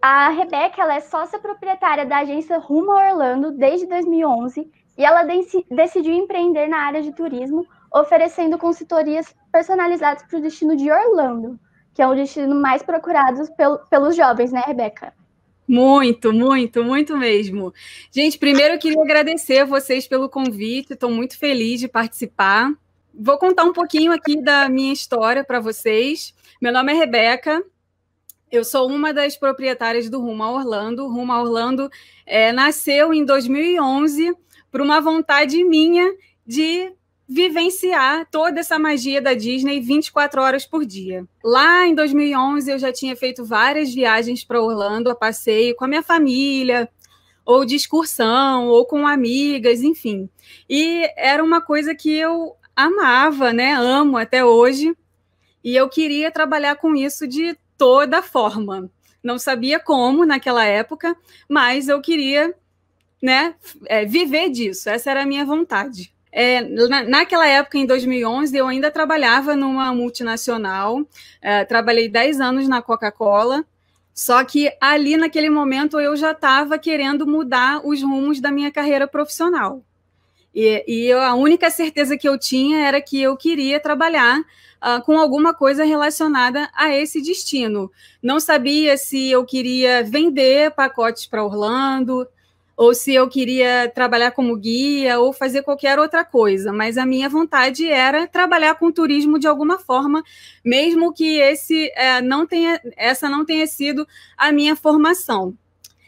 A Rebeca ela é sócia proprietária da agência Rumo a Orlando desde 2011 e ela dec decidiu empreender na área de turismo, oferecendo consultorias personalizadas para o destino de Orlando, que é o destino mais procurado pel pelos jovens, né, Rebeca? Muito, muito, muito mesmo. Gente, primeiro eu queria agradecer a vocês pelo convite, estou muito feliz de participar. Vou contar um pouquinho aqui da minha história para vocês. Meu nome é Rebeca, eu sou uma das proprietárias do Ruma Orlando. Ruma Orlando é, nasceu em 2011 por uma vontade minha de vivenciar toda essa magia da Disney 24 horas por dia. Lá em 2011 eu já tinha feito várias viagens para Orlando a passeio com a minha família, ou de excursão, ou com amigas, enfim. E era uma coisa que eu amava, né? Amo até hoje. E eu queria trabalhar com isso de toda forma. Não sabia como naquela época, mas eu queria né, é, viver disso. Essa era a minha vontade. É, na, naquela época, em 2011, eu ainda trabalhava numa multinacional, é, trabalhei 10 anos na Coca-Cola, só que ali, naquele momento, eu já estava querendo mudar os rumos da minha carreira profissional. E, e eu, a única certeza que eu tinha era que eu queria trabalhar uh, com alguma coisa relacionada a esse destino. Não sabia se eu queria vender pacotes para Orlando, ou se eu queria trabalhar como guia ou fazer qualquer outra coisa, mas a minha vontade era trabalhar com turismo de alguma forma, mesmo que esse eh, não tenha, essa não tenha sido a minha formação.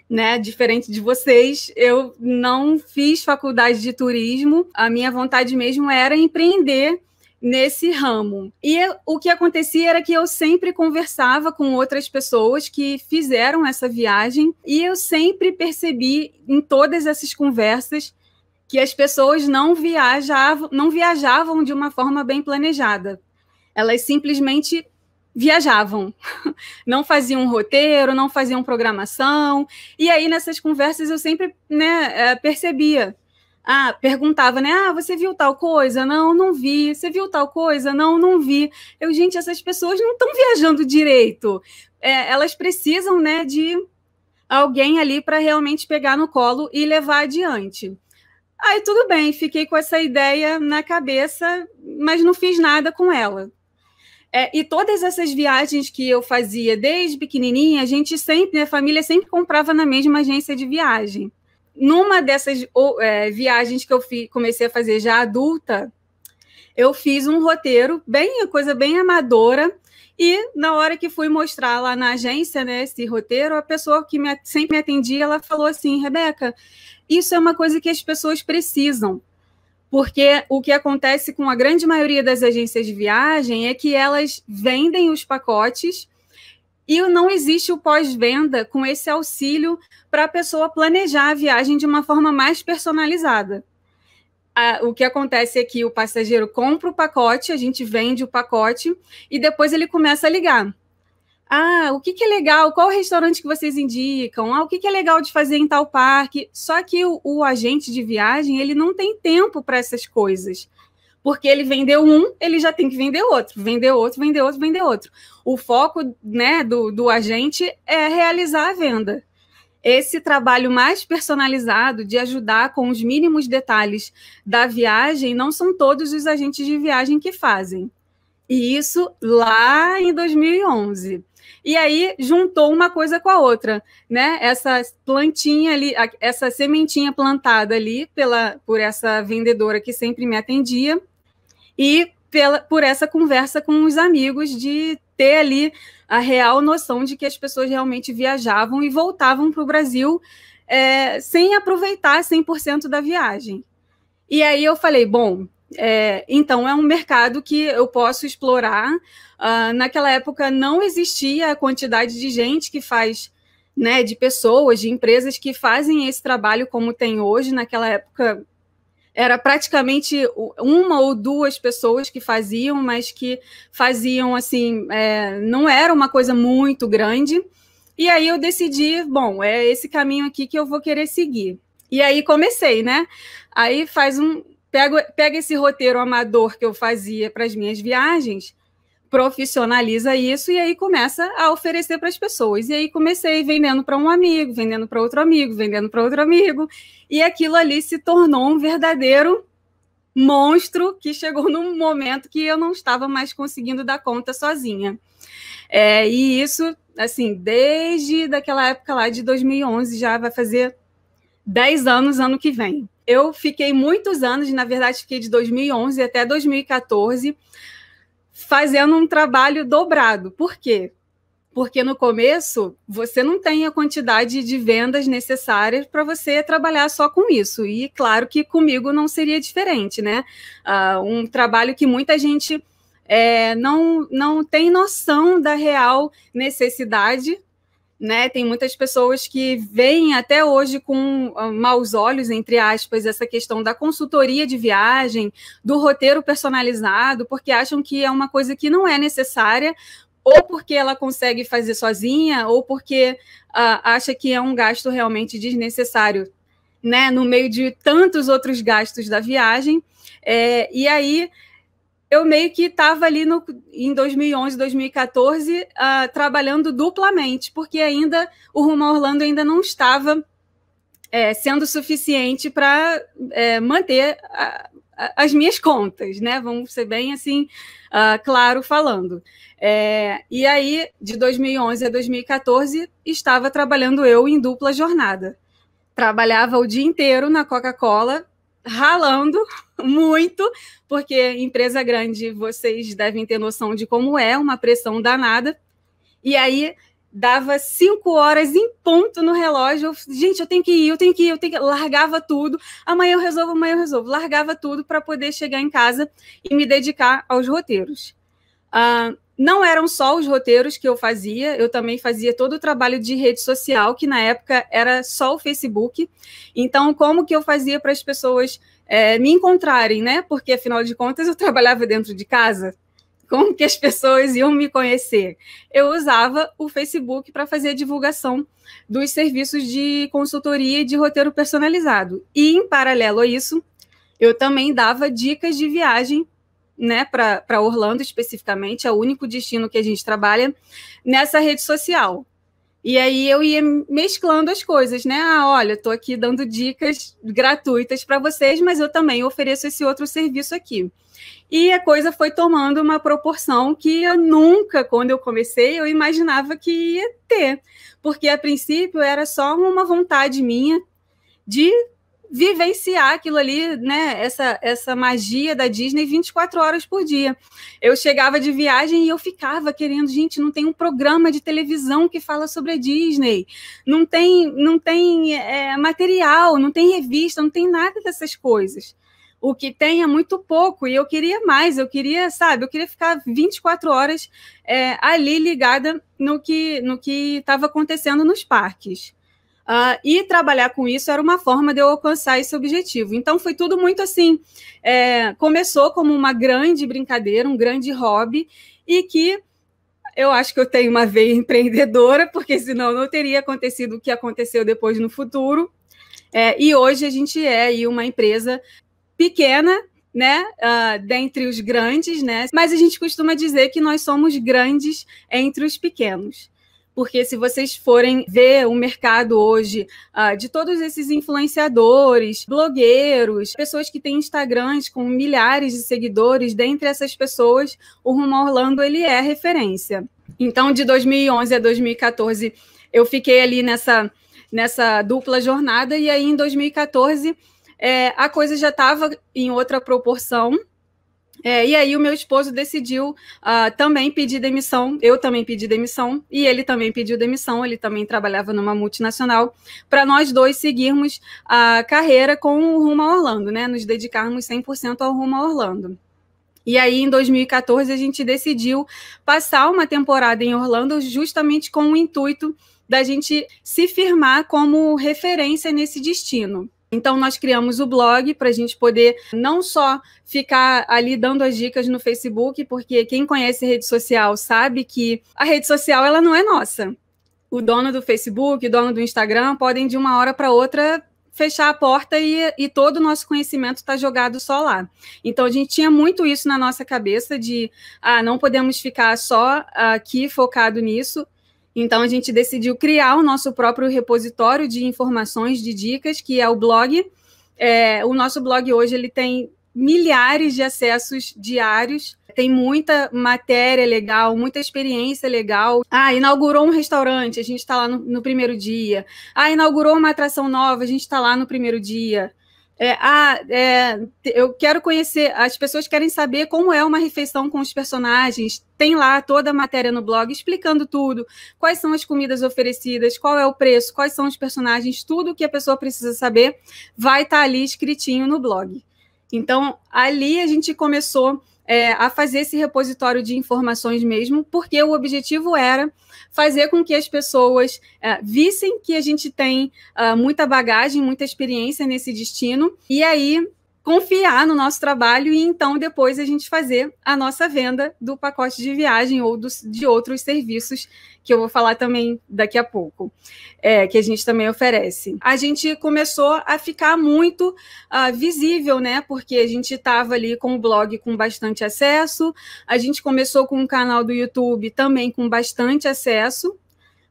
Né, diferente de vocês, eu não fiz faculdade de turismo. A minha vontade mesmo era empreender nesse ramo. E eu, o que acontecia era que eu sempre conversava com outras pessoas que fizeram essa viagem e eu sempre percebi em todas essas conversas que as pessoas não viajavam, não viajavam de uma forma bem planejada. Elas simplesmente viajavam, não faziam um roteiro, não faziam programação. E aí nessas conversas eu sempre né, eh, percebia ah, perguntava, né? Ah, você viu tal coisa? Não, não vi. Você viu tal coisa? Não, não vi. Eu, gente, essas pessoas não estão viajando direito. É, elas precisam, né, de alguém ali para realmente pegar no colo e levar adiante. Aí tudo bem, fiquei com essa ideia na cabeça, mas não fiz nada com ela. É, e todas essas viagens que eu fazia desde pequenininha, a gente sempre, a família sempre comprava na mesma agência de viagem numa dessas é, viagens que eu fi, comecei a fazer já adulta, eu fiz um roteiro, bem coisa bem amadora, e na hora que fui mostrar lá na agência, né, esse roteiro, a pessoa que me, sempre me atendia, ela falou assim, Rebeca, isso é uma coisa que as pessoas precisam, porque o que acontece com a grande maioria das agências de viagem é que elas vendem os pacotes e não existe o pós-venda com esse auxílio para a pessoa planejar a viagem de uma forma mais personalizada. o que acontece é que o passageiro compra o pacote, a gente vende o pacote e depois ele começa a ligar. Ah, o que, que é legal? Qual restaurante que vocês indicam? Ah, o que, que é legal de fazer em tal parque? Só que o, o agente de viagem ele não tem tempo para essas coisas porque ele vendeu um, ele já tem que vender outro, vender outro, vender outro, vender outro. O foco né, do, do agente é realizar a venda. Esse trabalho mais personalizado de ajudar com os mínimos detalhes da viagem não são todos os agentes de viagem que fazem. E isso lá em 2011. E aí juntou uma coisa com a outra, né? Essa plantinha ali, essa sementinha plantada ali pela por essa vendedora que sempre me atendia, e pela, por essa conversa com os amigos de ter ali a real noção de que as pessoas realmente viajavam e voltavam para o Brasil é, sem aproveitar 100% da viagem. E aí eu falei, bom, é, então é um mercado que eu posso explorar. Uh, naquela época não existia a quantidade de gente que faz, né, de pessoas, de empresas que fazem esse trabalho como tem hoje. Naquela época era praticamente uma ou duas pessoas que faziam, mas que faziam assim, é, não era uma coisa muito grande. E aí eu decidi, bom, é esse caminho aqui que eu vou querer seguir. E aí comecei, né? Aí faz um. Pego, pega esse roteiro amador que eu fazia para as minhas viagens profissionaliza isso e aí começa a oferecer para as pessoas. E aí comecei vendendo para um amigo, vendendo para outro amigo, vendendo para outro amigo, e aquilo ali se tornou um verdadeiro monstro que chegou num momento que eu não estava mais conseguindo dar conta sozinha. É, e isso, assim, desde daquela época lá de 2011, já vai fazer 10 anos ano que vem. Eu fiquei muitos anos, na verdade, fiquei de 2011 até 2014 fazendo um trabalho dobrado. Por quê? Porque no começo você não tem a quantidade de vendas necessárias para você trabalhar só com isso. E claro que comigo não seria diferente, né? Uh, um trabalho que muita gente é, não, não tem noção da real necessidade né, tem muitas pessoas que veem até hoje com ah, maus olhos, entre aspas, essa questão da consultoria de viagem, do roteiro personalizado, porque acham que é uma coisa que não é necessária, ou porque ela consegue fazer sozinha, ou porque uh, acha que é um gasto realmente desnecessário, né, no meio de tantos outros gastos da viagem. É, e aí eu meio que estava ali no, em 2011, 2014, uh, trabalhando duplamente, porque ainda o Rumo a Orlando ainda não estava é, sendo suficiente para é, manter a, a, as minhas contas, né? Vamos ser bem assim, uh, claro falando. É, e aí, de 2011 a 2014, estava trabalhando eu em dupla jornada. Trabalhava o dia inteiro na Coca-Cola, ralando muito, porque empresa grande, vocês devem ter noção de como é, uma pressão danada. E aí dava cinco horas em ponto no relógio. Eu, gente, eu tenho que ir, eu tenho que ir, eu tenho que ir. Largava tudo. Amanhã eu resolvo, amanhã eu resolvo. Largava tudo para poder chegar em casa e me dedicar aos roteiros. Uh, não eram só os roteiros que eu fazia, eu também fazia todo o trabalho de rede social, que na época era só o Facebook. Então, como que eu fazia para as pessoas é, me encontrarem, né? Porque afinal de contas eu trabalhava dentro de casa. Como que as pessoas iam me conhecer? Eu usava o Facebook para fazer a divulgação dos serviços de consultoria e de roteiro personalizado. E em paralelo a isso, eu também dava dicas de viagem né, para Orlando especificamente, é o único destino que a gente trabalha nessa rede social. E aí eu ia mesclando as coisas, né? Ah, olha, estou aqui dando dicas gratuitas para vocês, mas eu também ofereço esse outro serviço aqui. E a coisa foi tomando uma proporção que eu nunca, quando eu comecei, eu imaginava que ia ter. Porque a princípio era só uma vontade minha de vivenciar aquilo ali, né? Essa, essa magia da Disney 24 horas por dia. Eu chegava de viagem e eu ficava querendo, gente, não tem um programa de televisão que fala sobre a Disney, não tem, não tem é, material, não tem revista, não tem nada dessas coisas. O que tem é muito pouco, e eu queria mais, eu queria, sabe, eu queria ficar 24 horas é, ali ligada no que no que estava acontecendo nos parques. Uh, e trabalhar com isso era uma forma de eu alcançar esse objetivo. Então foi tudo muito assim. É, começou como uma grande brincadeira, um grande hobby, e que eu acho que eu tenho uma veia empreendedora, porque senão não teria acontecido o que aconteceu depois no futuro. É, e hoje a gente é uma empresa pequena, né, uh, dentre os grandes, né, mas a gente costuma dizer que nós somos grandes entre os pequenos porque se vocês forem ver o mercado hoje uh, de todos esses influenciadores, blogueiros, pessoas que têm Instagrams com milhares de seguidores, dentre essas pessoas, o Rumo Orlando ele é referência. Então, de 2011 a 2014, eu fiquei ali nessa nessa dupla jornada e aí em 2014 é, eh, a coisa já estava em outra proporção é, e aí o meu esposo decidiu uh, também pedir demissão, eu também pedi demissão, e ele também pediu demissão, ele também trabalhava numa multinacional, para nós dois seguirmos a carreira com o Rumo a Orlando, né? Nos dedicarmos 100% ao Rumo a Orlando. E aí, em 2014, a gente decidiu passar uma temporada em Orlando justamente com o intuito da gente se firmar como referência nesse destino. Então, nós criamos o blog para a gente poder não só ficar ali dando as dicas no Facebook, porque quem conhece rede social sabe que a rede social ela não é nossa. O dono do Facebook, o dono do Instagram podem de uma hora para outra fechar a porta e, e todo o nosso conhecimento está jogado só lá. Então a gente tinha muito isso na nossa cabeça de ah, não podemos ficar só aqui focado nisso. Então a gente decidiu criar o nosso próprio repositório de informações, de dicas, que é o blog. É, o nosso blog hoje ele tem milhares de acessos diários, tem muita matéria legal, muita experiência legal. Ah, inaugurou um restaurante, a gente está lá no, no, primeiro dia. Ah, inaugurou uma atração nova, a gente está lá no primeiro dia. É, ah, é, eu quero conhecer, as pessoas querem saber como é uma refeição com os personagens. Tem lá toda a matéria no blog explicando tudo: quais são as comidas oferecidas, qual é o preço, quais são os personagens, tudo que a pessoa precisa saber vai estar tá ali escritinho no blog. Então, ali a gente começou é, a fazer esse repositório de informações mesmo, porque o objetivo era fazer com que as pessoas é, vissem que a gente tem uh, muita bagagem, muita experiência nesse destino, e aí confiar no nosso trabalho e então depois a gente fazer a nossa venda do pacote de viagem ou dos, de outros serviços que eu vou falar também daqui a pouco, é, que a gente também oferece. A gente começou a ficar muito uh, visível, né? Porque a gente estava ali com o blog com bastante acesso, a gente começou com o canal do YouTube também com bastante acesso, uh,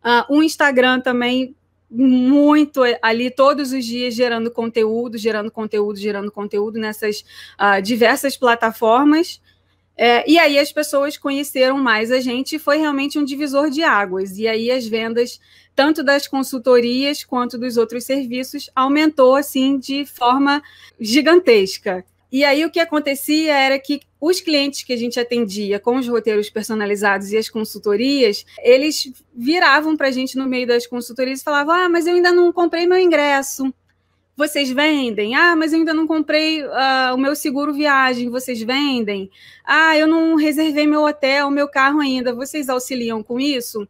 ah, um Instagram também muito ali todos os dias gerando conteúdo, gerando conteúdo, gerando conteúdo nessas uh, diversas plataformas. É, e aí as pessoas conheceram mais a gente e foi realmente um divisor de águas. E aí as vendas, tanto das consultorias quanto dos outros serviços, aumentou assim de forma gigantesca. E aí o que acontecia era que os clientes que a gente atendia com os roteiros personalizados e as consultorias, eles viravam para a gente no meio das consultorias e falavam: Ah, mas eu ainda não comprei meu ingresso. Vocês vendem? Ah, mas eu ainda não comprei uh, o meu seguro viagem. Vocês vendem? Ah, eu não reservei meu hotel, meu carro ainda. Vocês auxiliam com isso?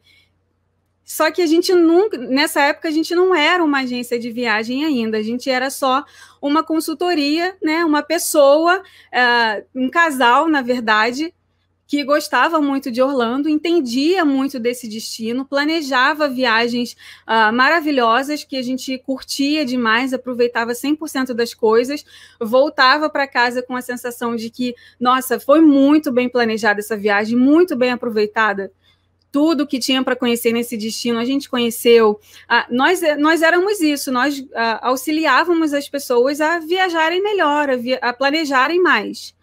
Só que a gente nunca, nessa época, a gente não era uma agência de viagem ainda, a gente era só uma consultoria, né? Uma pessoa, uh, um casal, na verdade, que gostava muito de Orlando, entendia muito desse destino, planejava viagens uh, maravilhosas que a gente curtia demais, aproveitava 100% das coisas, voltava para casa com a sensação de que, nossa, foi muito bem planejada essa viagem, muito bem aproveitada tudo que tinha para conhecer nesse destino, a gente conheceu. Ah, nós, eh, nós éramos isso, nós ah, auxiliávamos as pessoas a viajarem melhor, a, via, a planejarem mais.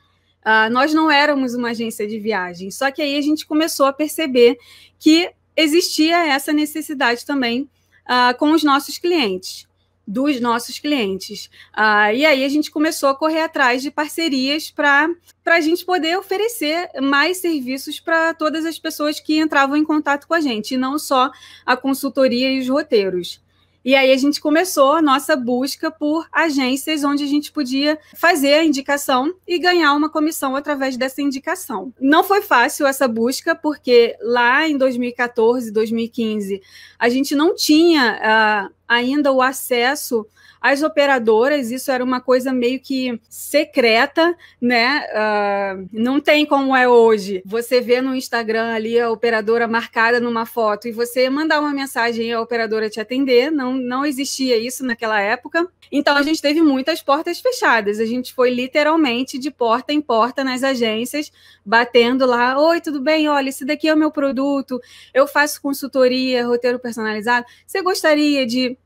Ah, nós não éramos uma agência de viagem, só que aí a gente começou a perceber que existia essa necessidade também ah, com os nossos clientes dos nossos clientes. Ah, e aí a gente começou a correr atrás de parcerias para a gente poder oferecer mais serviços para todas as pessoas que entravam em contato com a gente, e não só a consultoria e os roteiros. E aí a gente começou a nossa busca por agências onde a gente podia fazer a indicação e ganhar uma comissão através dessa indicação. Não foi fácil essa busca, porque lá em 2014, 2015, a gente não tinha uh, ainda o acesso as operadoras, isso era uma coisa meio que secreta, né? Uh, não tem como é hoje. Você vê no Instagram ali a operadora marcada numa foto e você mandar uma mensagem e a operadora te atender. Não, não existia isso naquela época. Então a gente teve muitas portas fechadas. A gente foi literalmente de porta em porta nas agências, batendo lá: Oi, tudo bem? Olha, esse daqui é o meu produto. Eu faço consultoria, roteiro personalizado. Você gostaria de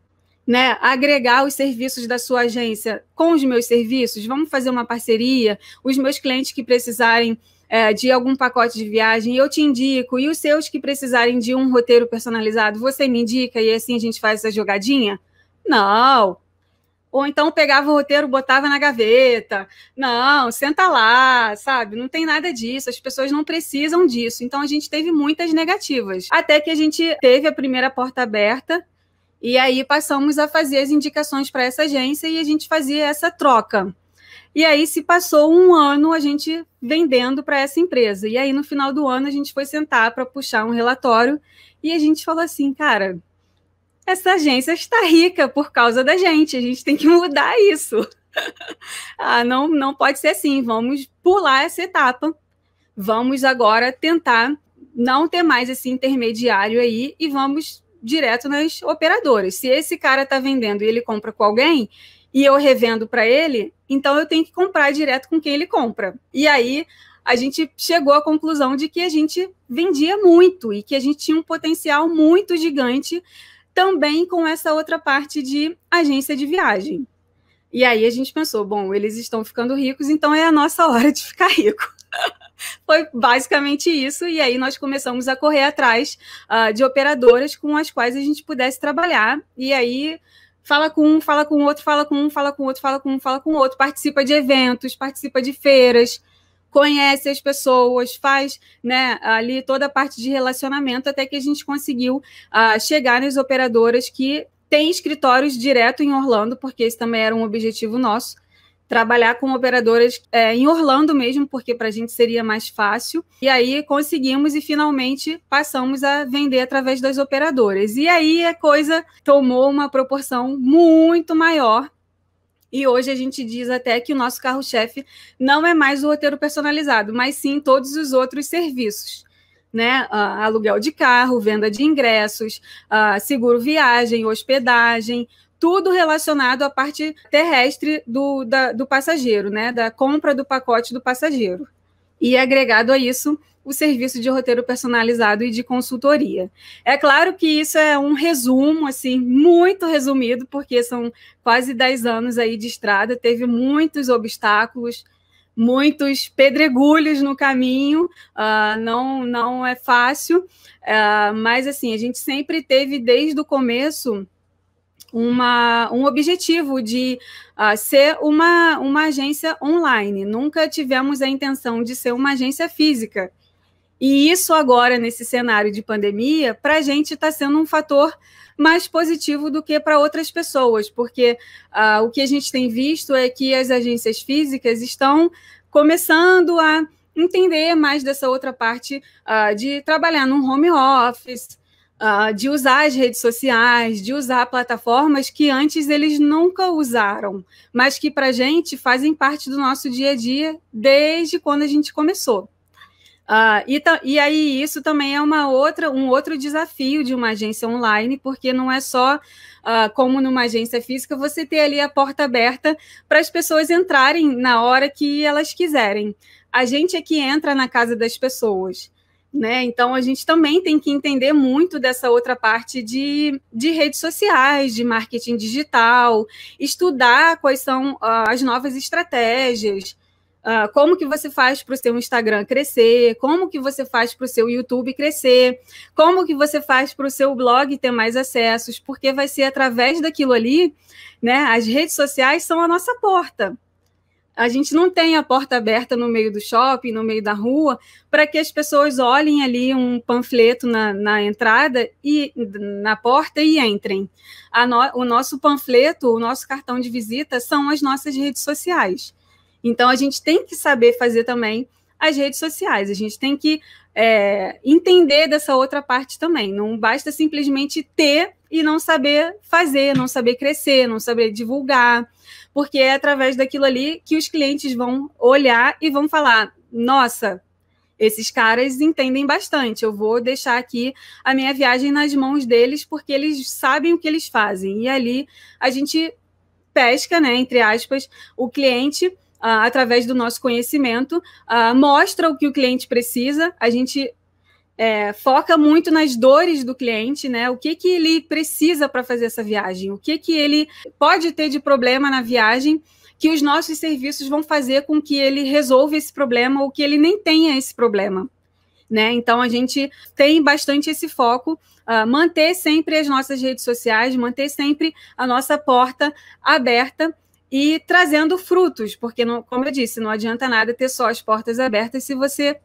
né, agregar os serviços da sua agência com os meus serviços, vamos fazer uma parceria, os meus clientes que precisarem é, de algum pacote de viagem, eu te indico, e os seus que precisarem de um roteiro personalizado, você me indica e assim a gente faz essa jogadinha? Não, ou então pegava o roteiro, botava na gaveta. Não, senta lá, sabe? Não tem nada disso, as pessoas não precisam disso. Então a gente teve muitas negativas. Até que a gente teve a primeira porta aberta e aí passamos a fazer as indicações para essa agência e a gente fazia essa troca. E aí se passou um ano a gente vendendo para essa empresa. E aí no final do ano a gente foi sentar para puxar um relatório e a gente falou assim, cara, essa agência está rica por causa da gente, a gente tem que mudar isso. ah, não, não pode ser assim, vamos pular essa etapa. Vamos agora tentar não ter mais esse intermediário aí e vamos direto nas operadoras. Se esse cara está vendendo e ele compra com alguém e eu revendo para ele, então eu tenho que comprar direto com quem ele compra. E aí a gente chegou à conclusão de que a gente vendia muito e que a gente tinha um potencial muito gigante também com essa outra parte de agência de viagem. E aí a gente pensou, bom, eles estão ficando ricos, então é a nossa hora de ficar rico. Foi basicamente isso, e aí nós começamos a correr atrás uh, de operadoras com as quais a gente pudesse trabalhar, e aí fala com um, fala com outro, fala com um, fala com outro, fala com um, fala com outro, participa de eventos, participa de feiras, conhece as pessoas, faz né, ali toda a parte de relacionamento até que a gente conseguiu uh, chegar nas operadoras que têm escritórios direto em Orlando, porque esse também era um objetivo nosso trabalhar com operadoras é, em Orlando mesmo, porque para a gente seria mais fácil. E aí conseguimos e finalmente passamos a vender através das operadoras. E aí a coisa tomou uma proporção muito maior. E hoje a gente diz até que o nosso carro-chefe não é mais o roteiro personalizado, mas sim todos os outros serviços né? Uh, aluguel de carro, venda de ingressos, uh, seguro viagem, hospedagem, tudo relacionado à parte terrestre do, da, do passageiro, né? Da compra do pacote do passageiro. E agregado a isso, o serviço de roteiro personalizado e de consultoria. É claro que isso é um resumo, assim, muito resumido, porque são quase 10 anos aí de estrada, teve muitos obstáculos, muitos pedregulhos no caminho, uh, não, não é fácil, uh, mas assim, a gente sempre teve desde o começo uma, um objetivo de uh, ser uma, uma agência online. Nunca tivemos a intenção de ser uma agência física. E isso agora, nesse cenário de pandemia, para a gente está sendo um fator mais positivo do que para outras pessoas, porque uh, o que a gente tem visto é que as agências físicas estão começando a entender mais dessa outra parte uh, de trabalhar num home office, uh, de usar as redes sociais, de usar plataformas que antes eles nunca usaram, mas que para a gente fazem parte do nosso dia a dia desde quando a gente começou. Uh, e, e, aí isso também é uma outra, um outro desafio de uma agência online, porque não é só uh, como numa agência física você ter ali a porta aberta para as pessoas entrarem na hora que elas quiserem. A gente é que entra na casa das pessoas. Né? Então a gente também tem que entender muito dessa outra parte de, de redes sociais, de marketing digital, estudar quais são uh, as novas estratégias, uh, como que você faz para o seu Instagram crescer, como que você faz para o seu YouTube crescer, como que você faz para o seu blog ter mais acessos, porque vai ser através daquilo ali, né? As redes sociais são a nossa porta a gente não tem a porta aberta no meio do shopping, no meio da rua, para que as pessoas olhem ali um panfleto na, na entrada e na porta e entrem. No, o nosso panfleto, o nosso cartão de visita são as nossas redes sociais. Então a gente tem que saber fazer também as redes sociais, a gente tem que é, entender dessa outra parte também. Não basta simplesmente ter e não saber fazer, não saber crescer, não saber divulgar porque é através daquilo ali que os clientes vão olhar e vão falar: nossa, esses caras entendem bastante. Eu vou deixar aqui a minha viagem nas mãos deles, porque eles sabem o que eles fazem. E ali a gente pesca, né, entre aspas, o cliente. Uh, através do nosso conhecimento, uh, mostra o que o cliente precisa, a gente é, foca muito nas dores do cliente, né? O que que ele precisa para fazer essa viagem? O que que ele pode ter de problema na viagem? Que os nossos serviços vão fazer com que ele resolva esse problema ou que ele nem tenha esse problema. Né? Então a gente tem bastante esse foco, uh, manter sempre as nossas redes sociais, manter sempre a nossa porta aberta e trazendo frutos, porque não, como eu disse, não adianta nada ter só as portas abertas se você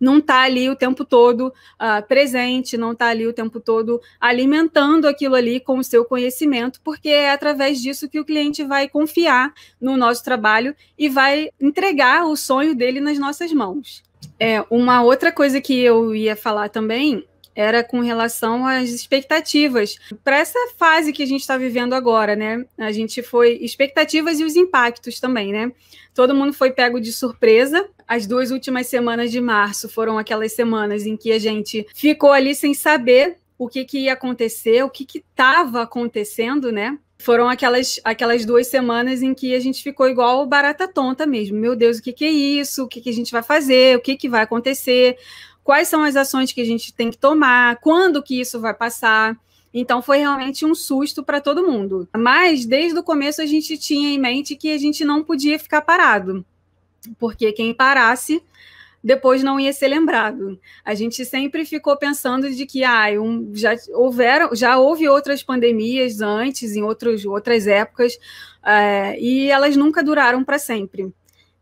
não está ali o tempo todo uh, presente, não está ali o tempo todo alimentando aquilo ali com o seu conhecimento, porque é através disso que o cliente vai confiar no nosso trabalho e vai entregar o sonho dele nas nossas mãos. É, uma outra coisa que eu ia falar também era com relação às expectativas para essa fase que a gente está vivendo agora, né? A gente foi expectativas e os impactos também, né? Todo mundo foi pego de surpresa as duas últimas semanas de março foram aquelas semanas em que a gente ficou ali sem saber o que, que ia acontecer, o que estava acontecendo, né? Foram aquelas, aquelas duas semanas em que a gente ficou igual barata tonta mesmo. Meu Deus, o que, que é isso? O que, que a gente vai fazer? O que, que vai acontecer? Quais são as ações que a gente tem que tomar? Quando que isso vai passar? Então foi realmente um susto para todo mundo. Mas desde o começo a gente tinha em mente que a gente não podia ficar parado porque quem parasse depois não ia ser lembrado. A gente sempre ficou pensando de que ah, um, já houveram, já houve outras pandemias antes, em outros, outras épocas, é, e elas nunca duraram para sempre.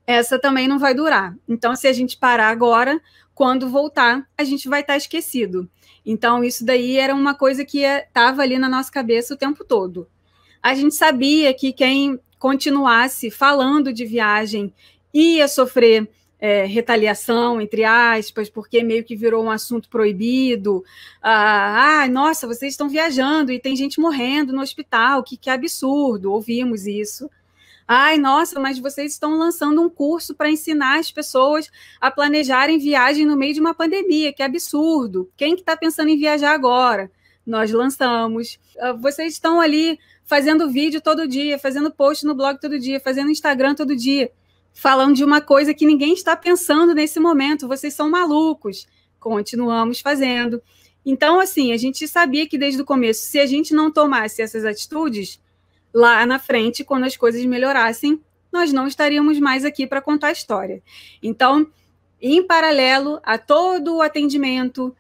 Essa também não vai durar. Então, se a gente parar agora, quando voltar, a gente vai estar tá esquecido. Então, isso daí era uma coisa que estava é, ali na nossa cabeça o tempo todo. A gente sabia que quem continuasse falando de viagem ia sofrer é, retaliação, entre aspas, porque meio que virou um assunto proibido. Ah, ah, nossa, vocês estão viajando e tem gente morrendo no hospital, que, que absurdo, ouvimos isso. Ai, nossa, mas vocês estão lançando um curso para ensinar as pessoas a planejarem viagem no meio de uma pandemia, que absurdo. Quem que está pensando em viajar agora? Nós lançamos. Ah, vocês estão ali fazendo vídeo todo dia, fazendo post no blog todo dia, fazendo Instagram todo dia falando de uma coisa que ninguém está pensando nesse momento, vocês são malucos. Continuamos fazendo. Então, assim, a gente sabia que desde o começo, se a gente não tomasse essas atitudes, lá na frente, quando as coisas melhorassem, nós não estaríamos mais aqui para contar a história. Então, em paralelo a todo o atendimento,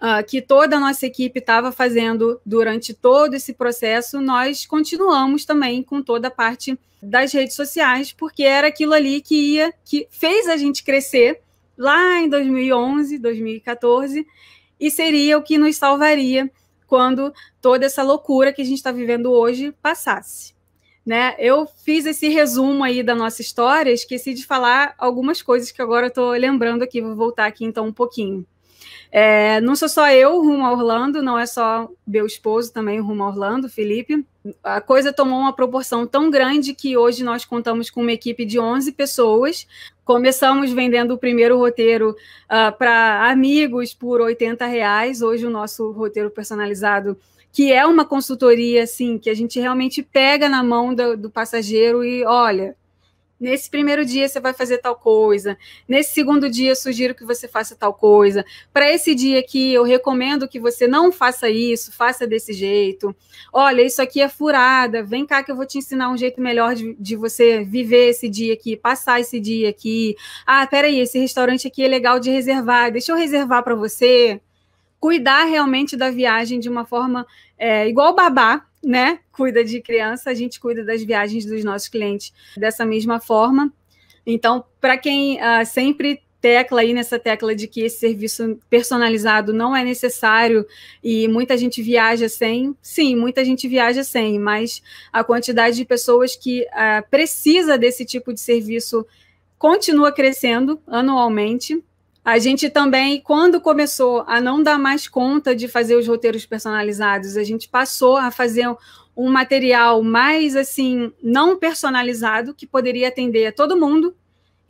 uh, que toda a nossa equipe estava fazendo durante todo esse processo, nós continuamos também com toda a parte das redes sociais, porque era aquilo ali que ia, que fez a gente crescer lá em 2011, 2014, e seria o que nos salvaria quando toda essa loucura que a gente está vivendo hoje passasse. Né? Eu fiz esse resumo aí da nossa história, esqueci de falar algumas coisas que agora estou lembrando aqui, vou voltar aqui então um pouquinho. É, não sou só eu rumo a Orlando, não é só meu esposo também rumo a Orlando, Felipe. A coisa tomou uma proporção tão grande que hoje nós contamos com uma equipe de 11 pessoas. Começamos vendendo o primeiro roteiro uh, ah, para amigos por 80 reais. Hoje o nosso roteiro personalizado que é uma consultoria assim que a gente realmente pega na mão do, do passageiro e olha Nesse primeiro dia você vai fazer tal coisa. Nesse segundo dia sugiro que você faça tal coisa. Para esse dia aqui eu recomendo que você não faça isso, faça desse jeito. Olha, isso aqui é furada. Vem cá que eu vou te ensinar um jeito melhor de, de você viver esse dia aqui, passar esse dia aqui. Ah, peraí, esse restaurante aqui é legal de reservar. Deixa eu reservar para você. Cuidar realmente da viagem de uma forma é, igual babá, né, cuida de criança, a gente cuida das viagens dos nossos clientes dessa mesma forma. Então, para quem uh, sempre tecla aí nessa tecla de que esse serviço personalizado não é necessário e muita gente viaja sem. Sim, muita gente viaja sem, mas a quantidade de pessoas que uh, precisa desse tipo de serviço continua crescendo anualmente. A gente também, quando começou a não dar mais conta de fazer os roteiros personalizados, a gente passou a fazer um material mais assim não personalizado que poderia atender a todo mundo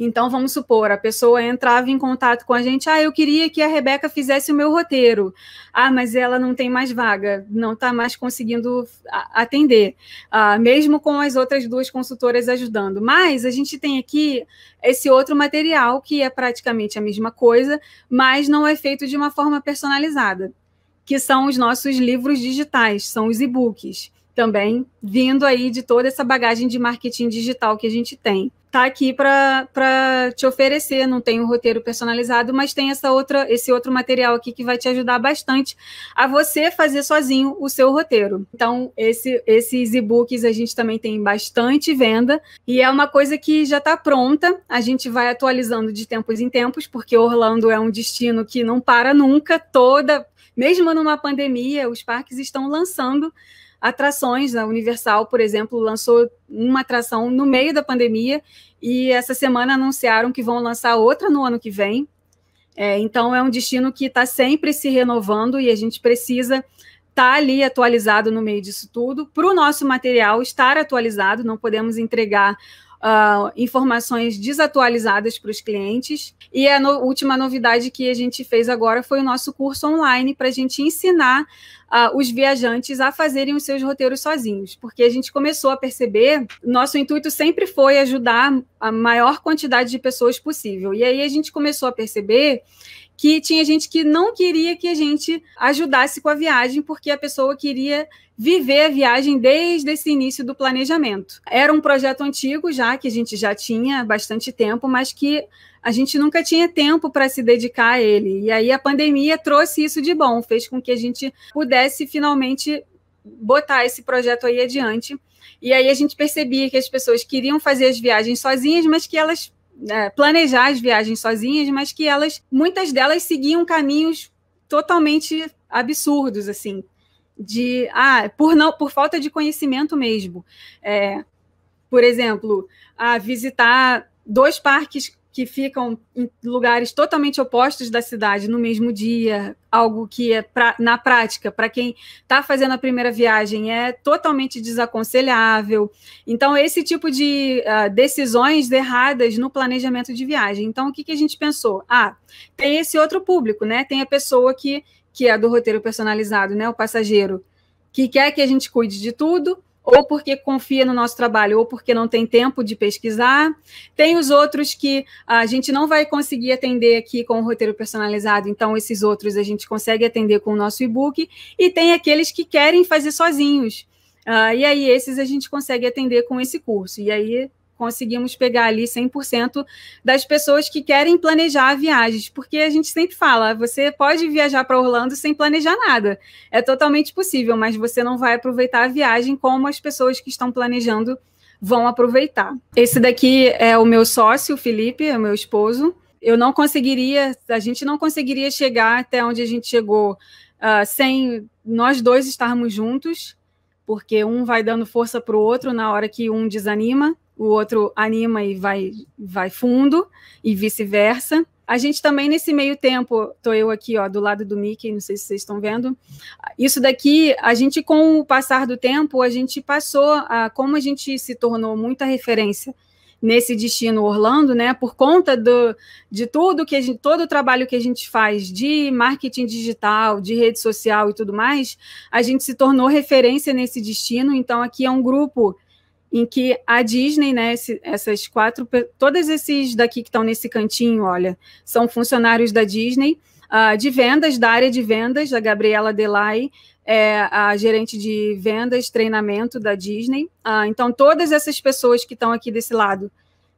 então, vamos supor, a pessoa entrava em contato com a gente, ah, eu queria que a Rebeca fizesse o meu roteiro. Ah, mas ela não tem mais vaga, não está mais conseguindo atender, ah, mesmo com as outras duas consultoras ajudando. Mas a gente tem aqui esse outro material que é praticamente a mesma coisa, mas não é feito de uma forma personalizada, que são os nossos livros digitais, são os e-books também vindo aí de toda essa bagagem de marketing digital que a gente tem tá aqui para te oferecer. Não tem um roteiro personalizado, mas tem essa outra, esse outro material aqui que vai te ajudar bastante a você fazer sozinho o seu roteiro. Então, esse, esses e-books a gente também tem bastante venda e é uma coisa que já está pronta. A gente vai atualizando de tempos em tempos, porque Orlando é um destino que não para nunca, toda, mesmo numa pandemia, os parques estão lançando atrações. A né? Universal, por exemplo, lançou uma atração no meio da pandemia e essa semana anunciaram que vão lançar outra no ano que vem. É, então, é um destino que está sempre se renovando e a gente precisa estar tá ali atualizado no meio disso tudo. Para o nosso material estar atualizado, não podemos entregar uh, informações desatualizadas para os clientes. E a no, última novidade que a gente fez agora foi o nosso curso online para a gente ensinar uh, os viajantes a fazerem os seus roteiros sozinhos, porque a gente começou a perceber, nosso intuito sempre foi ajudar a maior quantidade de pessoas possível. E aí a gente começou a perceber que tinha gente que não queria que a gente ajudasse com a viagem, porque a pessoa queria viver a viagem desde esse início do planejamento. Era um projeto antigo já, que a gente já tinha bastante tempo, mas que a gente nunca tinha tempo para se dedicar a ele. E aí a pandemia trouxe isso de bom, fez com que a gente pudesse finalmente botar esse projeto aí adiante. E aí a gente percebia que as pessoas queriam fazer as viagens sozinhas, mas que elas é, planejar as viagens sozinhas, mas que elas, muitas delas seguiam caminhos totalmente absurdos, assim, de, ah, por, não, por falta de conhecimento mesmo. É, por exemplo, a visitar dois parques que ficam em lugares totalmente opostos da cidade no mesmo dia, algo que é pra, na prática, para quem está fazendo a primeira viagem, é totalmente desaconselhável. Então, esse tipo de uh, decisões erradas no planejamento de viagem. Então, o que, que a gente pensou? Ah, tem esse outro público, né? Tem a pessoa que, que é do roteiro personalizado, né? O passageiro, que quer que a gente cuide de tudo, ou porque confia no nosso trabalho, ou porque não tem tempo de pesquisar. Tem os outros que a gente não vai conseguir atender aqui com o roteiro personalizado, então esses outros a gente consegue atender com o nosso e-book. E tem aqueles que querem fazer sozinhos. Uh, e aí, esses a gente consegue atender com esse curso. E aí, conseguimos pegar ali 100% das pessoas que querem planejar viagens, porque a gente sempre fala, você pode viajar para Orlando sem planejar nada, é totalmente possível, mas você não vai aproveitar a viagem como as pessoas que estão planejando vão aproveitar. Esse daqui é o meu sócio, o Felipe, é o meu esposo. Eu não conseguiria, a gente não conseguiria chegar até onde a gente chegou uh, sem nós dois estarmos juntos, porque um vai dando força para o outro na hora que um desanima o outro anima e vai, vai fundo, e vice-versa. A gente também, nesse meio tempo, estou eu aqui, ó, do lado do Mickey, não sei se vocês estão vendo. Isso daqui, a gente, com o passar do tempo, a gente passou a como a gente se tornou muita referência nesse destino Orlando, né? Por conta do, de tudo que a gente, todo o trabalho que a gente faz de marketing digital, de rede social e tudo mais, a gente se tornou referência nesse destino. Então, aqui é um grupo em que a Disney, né, esse, essas quatro, todos esses daqui que estão nesse cantinho, olha, são funcionários da Disney, uh, de vendas, da área de vendas, a Gabriela Delay é a gerente de vendas, treinamento da Disney. Uh, então, todas essas pessoas que estão aqui desse lado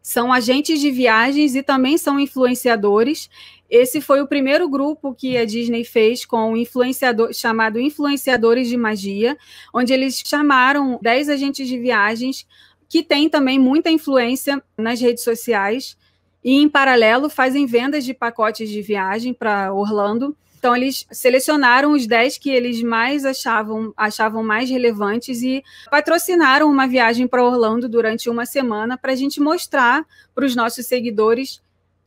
são agentes de viagens e também são influenciadores. Esse foi o primeiro grupo que a Disney fez com um influenciador chamado Influenciadores de Magia, onde eles chamaram 10 agentes de viagens que têm também muita influência nas redes sociais e em paralelo fazem vendas de pacotes de viagem para Orlando. Então eles selecionaram os 10 que eles mais achavam, achavam mais relevantes e patrocinaram uma viagem para Orlando durante uma semana para a gente mostrar para os nossos seguidores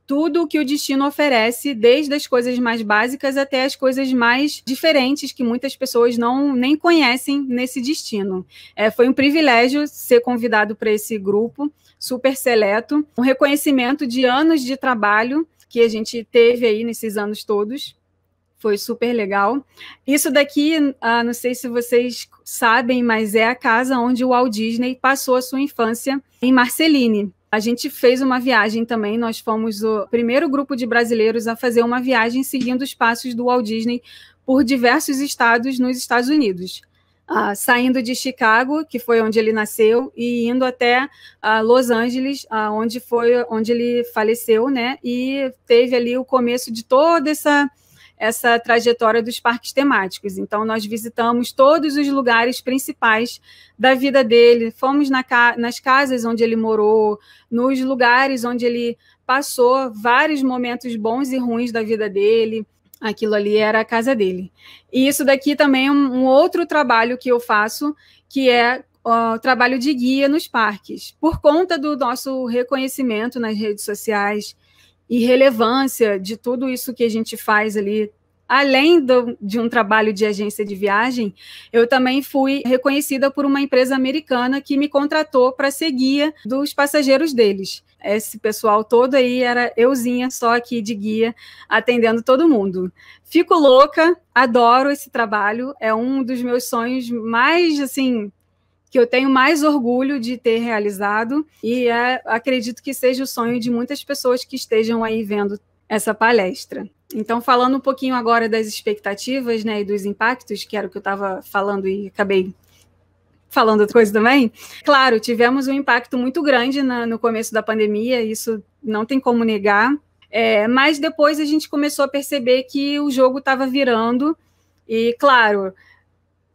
tudo o que o destino oferece, desde as coisas mais básicas até as coisas mais diferentes que muitas pessoas não nem conhecem nesse destino. É, foi um privilégio ser convidado para esse grupo super seleto, um reconhecimento de anos de trabalho que a gente teve aí nesses anos todos. Foi super legal. Isso daqui, ah, não sei se vocês sabem, mas é a casa onde o Walt Disney passou a sua infância em Marceline a gente fez uma viagem também. Nós fomos o primeiro grupo de brasileiros a fazer uma viagem seguindo os passos do Walt Disney por diversos estados nos Estados Unidos. Uh, saindo de Chicago, que foi onde ele nasceu, e indo até uh, Los Angeles, uh, onde foi onde ele faleceu, né? E teve ali o começo de toda essa essa trajetória dos parques temáticos. Então, nós visitamos todos os lugares principais da vida dele, fomos na, nas casas onde ele morou, nos lugares onde ele passou vários momentos bons e ruins da vida dele. Aquilo ali era a casa dele. E isso daqui também é um, um outro trabalho que eu faço, que é o trabalho de guia nos parques, por conta do nosso reconhecimento nas redes sociais, e relevância de tudo isso que a gente faz ali. Além do, de um trabalho de agência de viagem, eu também fui reconhecida por uma empresa americana que me contratou para ser guia dos passageiros deles. Esse pessoal todo aí era euzinha só aqui de guia, atendendo todo mundo. Fico louca, adoro esse trabalho, é um dos meus sonhos mais assim que eu tenho mais orgulho de ter realizado e é, acredito que seja o sonho de muitas pessoas que estejam aí vendo essa palestra. Então, falando um pouquinho agora das expectativas né, e dos impactos, que era o que eu estava falando e acabei falando outra coisa também. Claro, tivemos um impacto muito grande na, no começo da pandemia, isso não tem como negar. É, mas depois a gente começou a perceber que o jogo estava virando, e claro,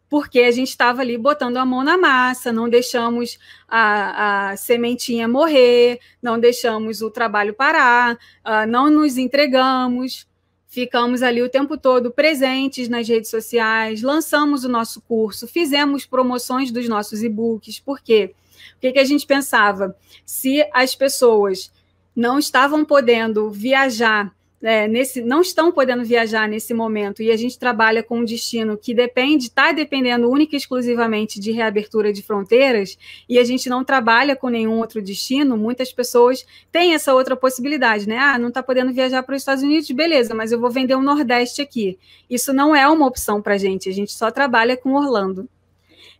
porque a gente estava ali botando a mão na massa, não deixamos a, a sementinha morrer, não deixamos o trabalho parar, uh, não nos entregamos, ficamos ali o tempo todo presentes nas redes sociais, lançamos o nosso curso, fizemos promoções dos nossos e-books, por quê? O que, que a gente pensava? Se as pessoas não estavam podendo viajar é, nesse, não estão podendo viajar nesse momento e a gente trabalha com um destino que depende, está dependendo única e exclusivamente de reabertura de fronteiras e a gente não trabalha com nenhum outro destino, muitas pessoas têm essa outra possibilidade, né? Ah, não está podendo viajar para os Estados Unidos, beleza, mas eu vou vender o Nordeste aqui. Isso não é uma opção para a gente, a gente só trabalha com Orlando.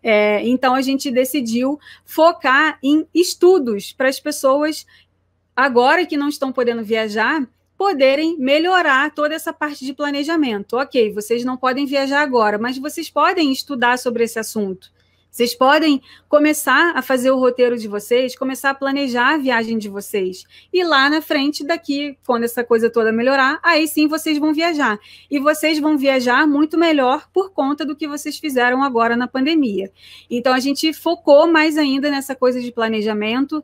É, então a gente decidiu focar em estudos para as pessoas agora que não estão podendo viajar poderem melhorar toda essa parte de planejamento. Ok, vocês não podem viajar agora, mas vocês podem estudar sobre esse assunto. Vocês podem começar a fazer o roteiro de vocês, começar a planejar a viagem de vocês. E lá na frente, daqui, quando essa coisa toda melhorar, aí sim vocês vão viajar. E vocês vão viajar muito melhor por conta do que vocês fizeram agora na pandemia. Então a gente focou mais ainda nessa coisa de planejamento,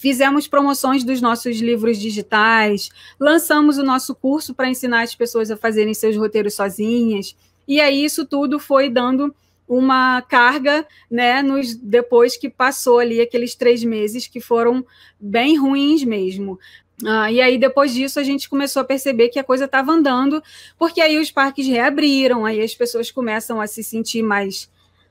fizemos promoções dos nossos livros digitais, lançamos o nosso curso para ensinar as pessoas a fazerem seus roteiros sozinhas. E aí isso tudo foi dando uma carga, né, nos, depois que passou ali aqueles três meses que foram bem ruins mesmo. Ah, e aí, depois disso, a gente começou a perceber que a coisa estava andando, porque aí os parques reabriram, aí as pessoas começam a se sentir mais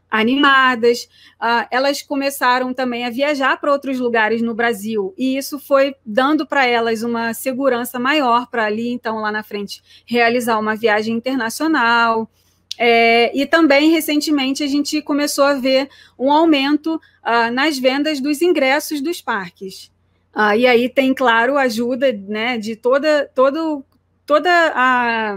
animadas. Uh, elas começaram também a viajar para outros lugares no Brasil e isso foi dando para elas uma segurança maior para ali, então, lá na frente, realizar uma viagem internacional. É, e também, recentemente, a gente começou a ver um aumento uh, nas vendas dos ingressos dos parques. Uh, e aí tem, claro, ajuda né, de toda, todo, toda a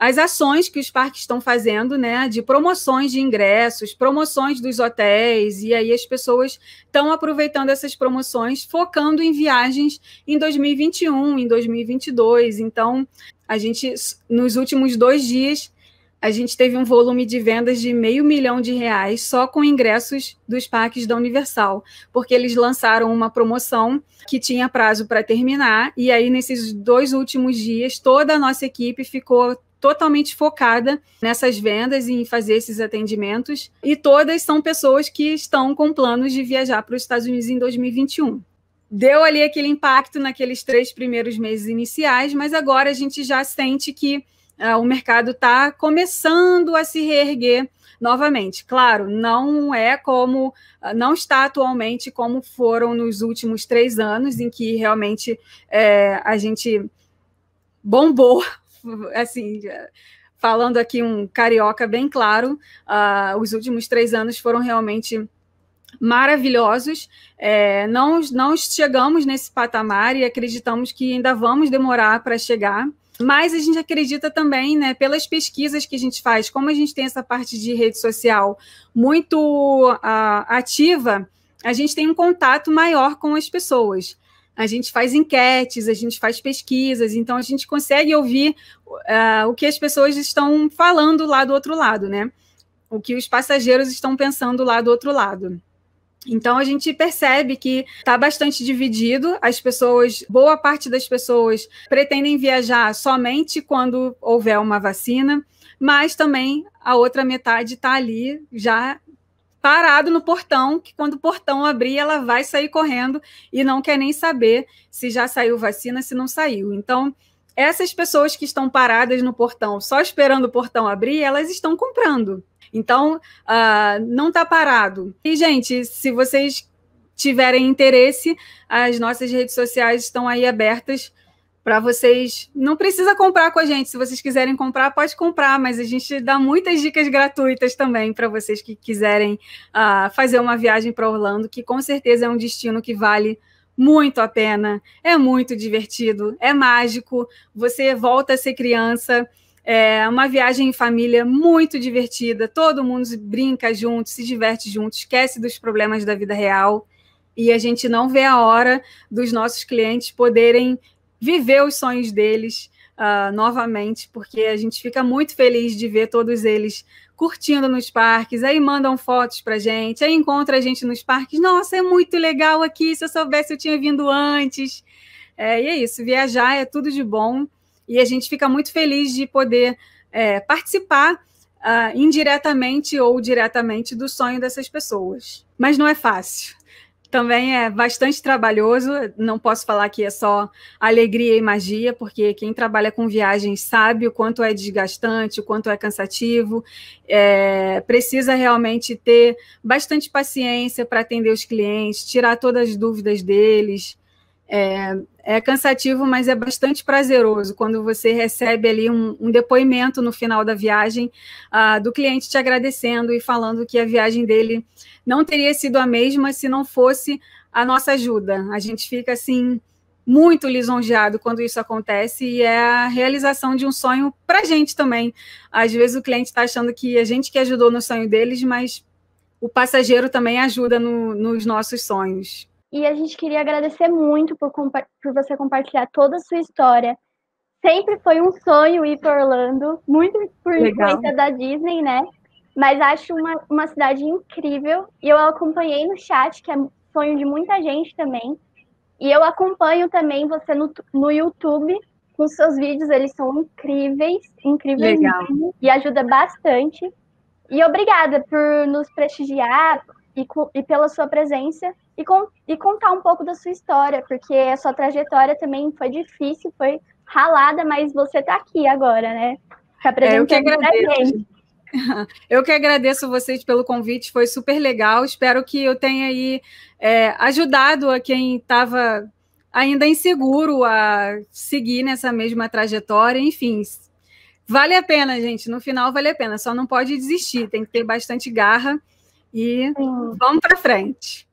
as ações que os parques estão fazendo, né, de promoções de ingressos, promoções dos hotéis, e aí as pessoas estão aproveitando essas promoções, focando em viagens em 2021, em 2022. Então, a gente, nos últimos dois dias, a gente teve um volume de vendas de meio milhão de reais só com ingressos dos parques da Universal, porque eles lançaram uma promoção que tinha prazo para terminar, e aí nesses dois últimos dias, toda a nossa equipe ficou totalmente focada nessas vendas e em fazer esses atendimentos. E todas são pessoas que estão com planos de viajar para os Estados Unidos em 2021 deu ali aquele impacto naqueles três primeiros meses iniciais, mas agora a gente já sente que uh, o mercado está começando a se reerguer novamente. Claro, não é como, uh, não está atualmente como foram nos últimos três anos, em que realmente é, a gente bombou assim, falando aqui um carioca bem claro, uh, os últimos três anos foram realmente maravilhosos. É, não, não chegamos nesse patamar e acreditamos que ainda vamos demorar para chegar. Mas a gente acredita também, né, pelas pesquisas que a gente faz, como a gente tem essa parte de rede social muito uh, ativa, a gente tem um contato maior com as pessoas a gente faz enquetes, a gente faz pesquisas, então a gente consegue ouvir uh, o que as pessoas estão falando lá do outro lado, né? O que os passageiros estão pensando lá do outro lado. Então a gente percebe que está bastante dividido. As pessoas, boa parte das pessoas, pretendem viajar somente quando houver uma vacina, mas também a outra metade está ali já parado no portão, que quando o portão abrir, ela vai sair correndo e não quer nem saber se já saiu vacina, se não saiu. Então, essas pessoas que estão paradas no portão, só esperando o portão abrir, elas estão comprando. Então, uh, não está parado. E, gente, se vocês tiverem interesse, as nossas redes sociais estão aí abertas para vocês. Não precisa comprar com a gente. Se vocês quiserem comprar, pode comprar, mas a gente dá muitas dicas gratuitas também para vocês que quiserem uh, fazer uma viagem para Orlando, que com certeza é um destino que vale muito a pena. É muito divertido, é mágico. Você volta a ser criança. É uma viagem em família muito divertida. Todo mundo brinca junto, se diverte junto, esquece dos problemas da vida real e a gente não vê a hora dos nossos clientes poderem viver os sonhos deles uh, novamente, porque a gente fica muito feliz de ver todos eles curtindo nos parques, aí mandam fotos pra gente, aí encontra a gente nos parques. Nossa, é muito legal aqui, se eu soubesse eu tinha vindo antes. É, e é isso, viajar é tudo de bom e a gente fica muito feliz de poder é, participar uh, indiretamente ou diretamente do sonho dessas pessoas. Mas não é fácil também é bastante trabalhoso. Não posso falar que é só alegria e magia, porque quem trabalha com viagens sabe o quanto é desgastante, o quanto é cansativo. É, precisa realmente ter bastante paciência para atender os clientes, tirar todas as dúvidas deles, é, é, cansativo, mas é bastante prazeroso quando você recebe ali um, um depoimento no final da viagem uh, do cliente te agradecendo e falando que a viagem dele não teria sido a mesma se não fosse a nossa ajuda. A gente fica assim muito lisonjeado quando isso acontece e é a realização de um sonho para a gente também. Às vezes o cliente está achando que a gente que ajudou no sonho deles, mas o passageiro também ajuda no, nos nossos sonhos. E a gente queria agradecer muito por, por você compartilhar toda a sua história. Sempre foi um sonho ir para Orlando, muito por Legal. influência da Disney, né? Mas acho uma, uma cidade incrível. E eu acompanhei no chat, que é sonho de muita gente também. E eu acompanho também você no, no YouTube, com seus vídeos, eles são incríveis, incríveis Legal. Mesmo, e ajuda bastante. E obrigada por nos prestigiar e, e pela sua presença e, com, e contar um pouco da sua história, porque a sua trajetória também foi difícil, foi ralada, mas você está aqui agora, né? Tá é, eu que agradeço. Eu que agradeço vocês pelo convite, foi super legal. Espero que eu tenha aí é, ajudado a quem estava ainda inseguro a seguir nessa mesma trajetória. Enfim, vale a pena, gente. No final, vale a pena. Só não pode desistir, tem que ter bastante garra e Sim. vamos para frente.